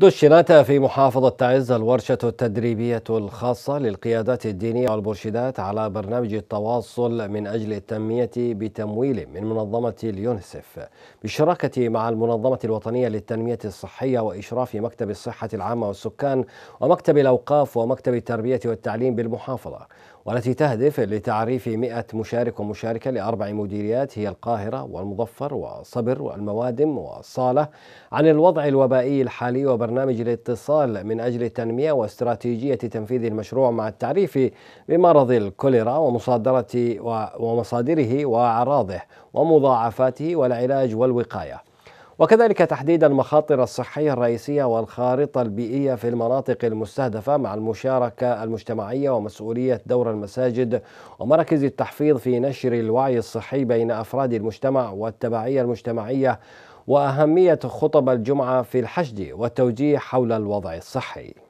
دشنت في محافظة تعز الورشة التدريبية الخاصة للقيادات الدينية والمرشدات على برنامج التواصل من أجل التنمية بتمويل من منظمة اليونسف بالشراكة مع المنظمة الوطنية للتنمية الصحية وإشراف مكتب الصحة العامة والسكان ومكتب الأوقاف ومكتب التربية والتعليم بالمحافظة والتي تهدف لتعريف 100 مشارك ومشاركة لأربع مديريات هي القاهرة والمظفر وصبر والموادم والصالة عن الوضع الوبائي الحالي وبرنامج برنامج الاتصال من أجل التنمية واستراتيجية تنفيذ المشروع مع التعريف بمرض الكوليرا ومصادرة ومصادره وأعراضه ومضاعفاته والعلاج والوقاية وكذلك تحديد المخاطر الصحية الرئيسية والخارطة البيئية في المناطق المستهدفة مع المشاركة المجتمعية ومسؤولية دور المساجد ومراكز التحفيظ في نشر الوعي الصحي بين أفراد المجتمع والتبعية المجتمعية وأهمية خطب الجمعة في الحشد والتوجيه حول الوضع الصحي